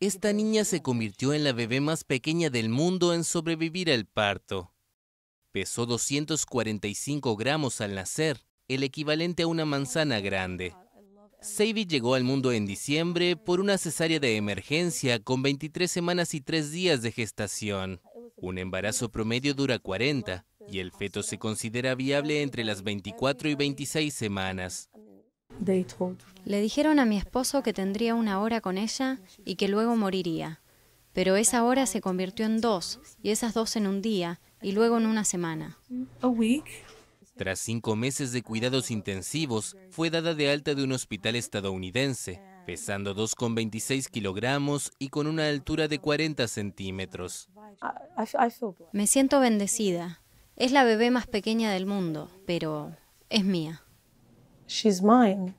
Esta niña se convirtió en la bebé más pequeña del mundo en sobrevivir al parto. Pesó 245 gramos al nacer, el equivalente a una manzana grande. Savie llegó al mundo en diciembre por una cesárea de emergencia con 23 semanas y 3 días de gestación. Un embarazo promedio dura 40 y el feto se considera viable entre las 24 y 26 semanas. Le dijeron a mi esposo que tendría una hora con ella y que luego moriría. Pero esa hora se convirtió en dos, y esas dos en un día, y luego en una semana. Tras cinco meses de cuidados intensivos, fue dada de alta de un hospital estadounidense, pesando 2,26 kilogramos y con una altura de 40 centímetros. Me siento bendecida. Es la bebé más pequeña del mundo, pero es mía. she's mine.